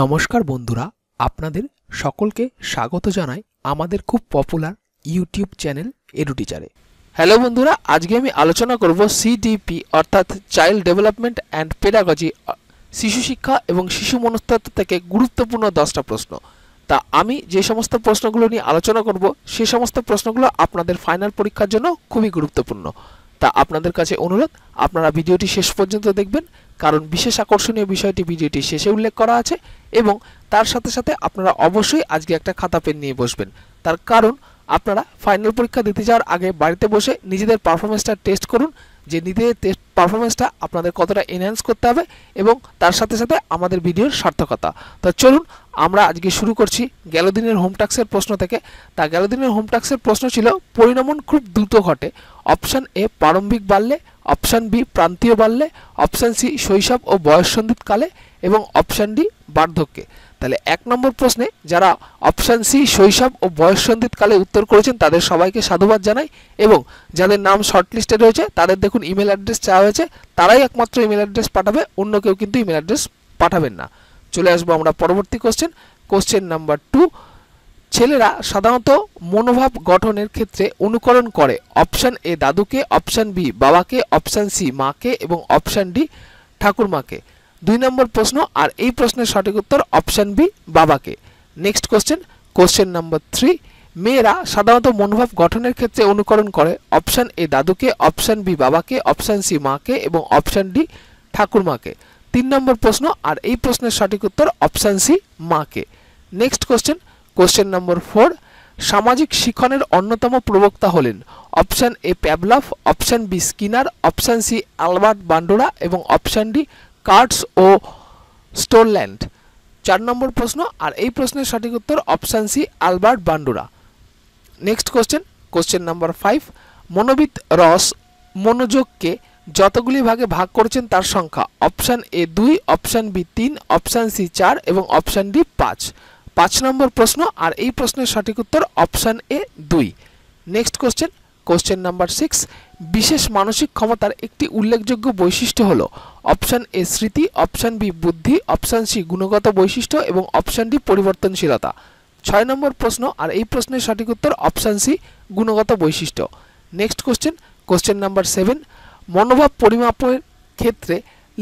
নমস্কার বন্ধুরা আপনাদের সকলকে স্বাগত জানাই আমাদের খুব পপুলার ইউটিউব চ্যানেল এডুটিচারে হ্যালো বন্ধুরা আজকে আমি আলোচনা করব সিডিপি অর্থাৎ চাইল্ড ডেভেলপমেন্ট অ্যান্ড পেডাগজি শিশু শিক্ষা এবং শিশু মনস্তত্ব থেকে গুরুত্বপূর্ণ দশটা প্রশ্ন তা আমি যে সমস্ত প্রশ্নগুলো নিয়ে আলোচনা করব সে সমস্ত প্রশ্নগুলো আপনাদের ফাইনাল পরীক্ষার জন্য খুবই গুরুত্বপূর্ণ তা আপনাদের কাছে অনুরোধ আপনারা ভিডিওটি শেষ পর্যন্ত দেখবেন কারণ বিশেষ আকর্ষণীয় বিষয়টি ভিডিওটি শেষে উল্লেখ করা আছে এবং তার সাথে সাথে আপনারা অবশ্যই আজকে একটা খাতা পেন নিয়ে বসবেন তার কারণ আপনারা ফাইনাল পরীক্ষা দিতে যাওয়ার আগে বাড়িতে বসে নিজেদের পারফরমেন্সটা টেস্ট করুন যে নিজেদের টেস্ট পারফরমেন্সটা আপনাদের কতটা এনহ্যান্স করতে হবে এবং তার সাথে সাথে আমাদের ভিডিওর সার্থকতা তো চলুন আমরা আজকে শুরু করছি গেল দিনের হোমটাক্সের প্রশ্ন থেকে তা গেল দিনের হোমটাক্সের প্রশ্ন ছিল পরিণমন খুব দ্রুত ঘটে অপশান এ প্রারম্ভিক বাল্যে অপশান বি প্রান্তীয় বাল্যে অপশান সি শৈশব ও কালে এবং অপশান ডি বার্ধক্যে তাহলে এক নম্বর প্রশ্নে যারা অপশান সি শৈশব ও বয়ঃসন্ধিতকালে উত্তর করেছেন তাদের সবাইকে সাধুবাদ জানাই এবং যাদের নাম শর্টলিস্টে রয়েছে তাদের দেখুন ইমেল অ্যাড্রেস চাওয়া হয়েছে তারাই একমাত্র ইমেল অ্যাড্রেস পাঠাবে অন্য কেউ কিন্তু ইমেল অ্যাড্রেস পাঠাবেন না চলে আসবো আমরা পরবর্তী কোশ্চেন কোশ্চেন নাম্বার টু ছেলেরা সাধারণত মনোভাব গঠনের ক্ষেত্রে অনুকরণ করে অপশান এ দাদুকে অপশান বি বাবাকে অপশান সি মাকে এবং অপশান ডি ঠাকুরমাকে দুই নম্বর প্রশ্ন আর এই প্রশ্নের সঠিক উত্তর অপশান বি বাবাকে next question question number three মেয়েরা সাধারণত মনোভাব গঠনের ক্ষেত্রে অনুকরণ করে অপশান এ দাদুকে অপশান বি বাবাকে অপশান সি মাকে এবং অপশান ডি ঠাকুরমাকে তিন নম্বর প্রশ্ন আর এই প্রশ্নের সঠিক উত্তর অপশান সি মাকে next question question number four সামাজিক শিক্ষণের অন্যতম প্রবক্তা হলেন option A Pavlov option B Skinner option C Albert Bandura এবং অপশান ডি কার্টস ও স্টোরল্যান্ড চার নম্বর প্রশ্ন আর এই প্রশ্নের সঠিক উত্তর option C Albert Bandura next question question number five মনোবিদ রস মনোযোগকে যতগুলি ভাগে ভাগ করেছেন তার সংখ্যা অপশান এ দুই অপশান বি তিন অপশান সি চার এবং অপশান ডি পাঁচ পাঁচ নম্বর প্রশ্ন আর এই প্রশ্নের সঠিক উত্তর অপশান এ দুই next question question number six বিশেষ মানসিক ক্ষমতার একটি উল্লেখযোগ্য বৈশিষ্ট্য হল অপশান এ স্মৃতি অপশান বি বুদ্ধি অপশান সি গুণগত বৈশিষ্ট্য এবং অপশান ডি পরিবর্তনশীলতা ছয় নম্বর প্রশ্ন আর এই প্রশ্নের সঠিক উত্তর অপশান সি গুণগত বৈশিষ্ট্য next question question number seven মনোভাব পরিমাপের ক্ষেত্রে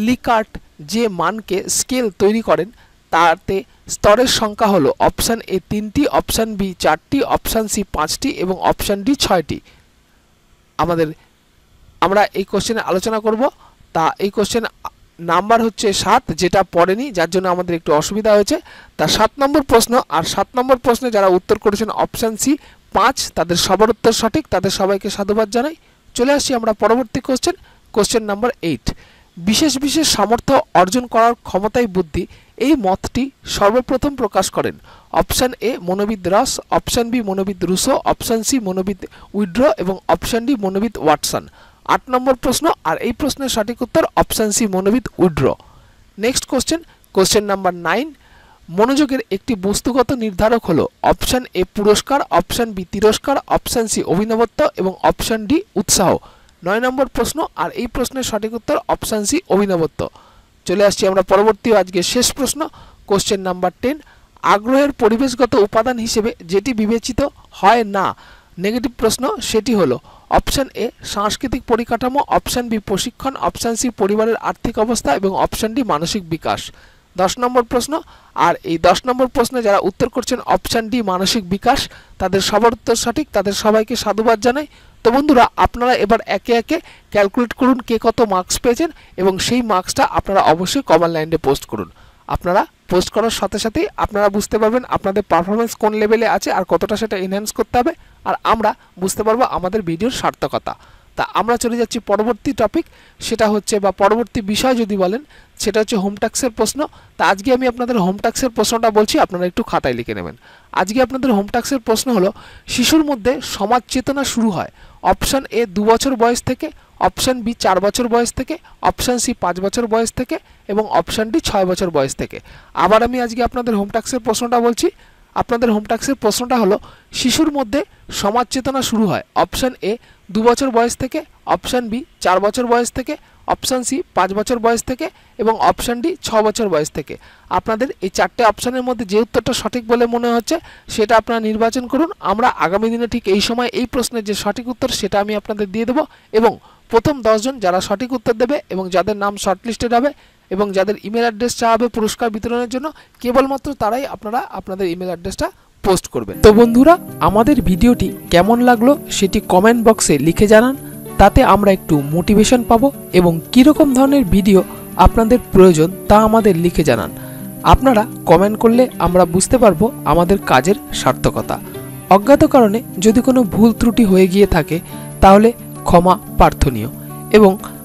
লিকার্ট যে মানকে স্কেল তৈরি করেন তাতে স্তরের সংখ্যা হলো অপশান এ তিনটি অপশান বি চারটি অপশান সি পাঁচটি এবং অপশান ডি ছয়টি আমাদের আমরা এই কোশ্চেনে আলোচনা করব তা এই কোশ্চেন নাম্বার হচ্ছে সাত যেটা পড়েনি যার জন্য আমাদের একটু অসুবিধা হয়েছে তা সাত নম্বর প্রশ্ন আর সাত নম্বর প্রশ্নে যারা উত্তর করেছেন অপশান সি পাঁচ তাদের সবার উত্তর সঠিক তাদের সবাইকে সাধুবাদ জানাই চলে আসি আমরা পরবর্তী কোশ্চেন কোশ্চেন নাম্বার এইট বিশেষ বিশেষ সামর্থ্য অর্জন করার ক্ষমতাই বুদ্ধি এই মতটি সর্বপ্রথম প্রকাশ করেন অপশান এ মনোবিদ রস অপশান বি মনোবিদ রুসো অপশান সি মনোবিদ উইড্র এবং অপশান ডি মনোবিদ ওয়াটসন আট নম্বর প্রশ্ন আর এই প্রশ্নের সঠিক উত্তর অপশান সি মনোবিদ উইড্র next question question number nine মনোযোগের একটি বস্তুগত নির্ধারক হলো অপশান এ পুরস্কার অপশান বি তিরস্কার অপশান সি অভিনবত্ব এবং অপশান ডি উৎসাহ নয় নম্বর প্রশ্ন আর এই প্রশ্নের সঠিক উত্তর অপশান সি অভিনবত্ব চলে আসছি আমরা পরবর্তী আজকের শেষ প্রশ্ন কোশ্চেন নাম্বার টেন আগ্রহের পরিবেশগত উপাদান হিসেবে যেটি বিবেচিত হয় না নেগেটিভ প্রশ্ন সেটি হলো অপশান এ সাংস্কৃতিক পরিকাঠামো অপশান বি প্রশিক্ষণ অপশান সি পরিবারের আর্থিক অবস্থা এবং অপশান ডি মানসিক বিকাশ দশ নম্বর প্রশ্ন আর এই দশ নম্বর প্রশ্নে যারা উত্তর করছেন অপশান ডি মানসিক বিকাশ তাদের সবার উত্তর সঠিক তাদের সবাইকে সাধুবাদ জানাই তো বন্ধুরা আপনারা এবার একে একে ক্যালকুলেট করুন কে কত মার্কস পেয়েছেন এবং সেই মার্কসটা আপনারা অবশ্যই কমেন্ট লাইনে পোস্ট করুন আপনারা পোস্ট করার সাথে সাথেই আপনারা বুঝতে পারবেন আপনাদের পারফরমেন্স কোন লেভেলে আছে আর কতটা সেটা এনহ্যান্স করতে হবে আর আমরা বুঝতে পারবো আমাদের ভিডিওর সার্থকতা তা আমরা চলে যাচ্ছি পরবর্তী টপিক সেটা হচ্ছে বা পরবর্তী বিষয় যদি বলেন সেটা হচ্ছে হোমট্যাক্সের প্রশ্ন তা আজকে আমি আপনাদের হোমটাক্সের প্রশ্নটা বলছি আপনারা একটু খাতায় লিখে নেবেন আজকে আপনাদের হোমটাক্সের প্রশ্ন হলো শিশুর মধ্যে সমাজ চেতনা শুরু হয় অপশান এ দু বছর বয়স থেকে অপশান বি চার বছর বয়স থেকে অপশান সি পাঁচ বছর বয়স থেকে এবং অপশান ডি ছয় বছর বয়স থেকে আবার আমি আজকে আপনাদের হোমটাক্সের প্রশ্নটা বলছি আপনাদের হোম টাক্সের প্রশ্নটা হলো শিশুর মধ্যে সমাজ চেতনা শুরু হয় অপশান এ দু বছর বয়স থেকে অপশান বি চার বছর বয়স থেকে অপশান সি পাঁচ বছর বয়স থেকে এবং অপশান ডি ছ বছর বয়স থেকে আপনাদের এই চারটে অপশানের মধ্যে যে উত্তরটা সঠিক বলে মনে হচ্ছে সেটা আপনারা নির্বাচন করুন আমরা আগামী দিনে ঠিক এই সময় এই প্রশ্নের যে সঠিক উত্তর সেটা আমি আপনাদের দিয়ে দেবো এবং প্রথম দশজন যারা সঠিক উত্তর দেবে এবং যাদের নাম শর্টলিস্টেড হবে এবং যাদের ইমেল অ্যাড্রেস চাওয়া হবে পুরস্কার বিতরণের জন্য কেবলমাত্র তারাই আপনারা আপনাদের ইমেল অ্যাড্রেসটা পোস্ট করবেন তো বন্ধুরা আমাদের ভিডিওটি কেমন লাগলো সেটি কমেন্ট বক্সে লিখে জানান তাতে আমরা একটু মোটিভেশন পাবো এবং কীরকম ধরনের ভিডিও আপনাদের প্রয়োজন তা আমাদের লিখে জানান আপনারা কমেন্ট করলে আমরা বুঝতে পারবো আমাদের কাজের সার্থকতা অজ্ঞাত কারণে যদি কোনো ভুল ত্রুটি হয়ে গিয়ে থাকে তাহলে ক্ষমা প্রার্থনীয় এবং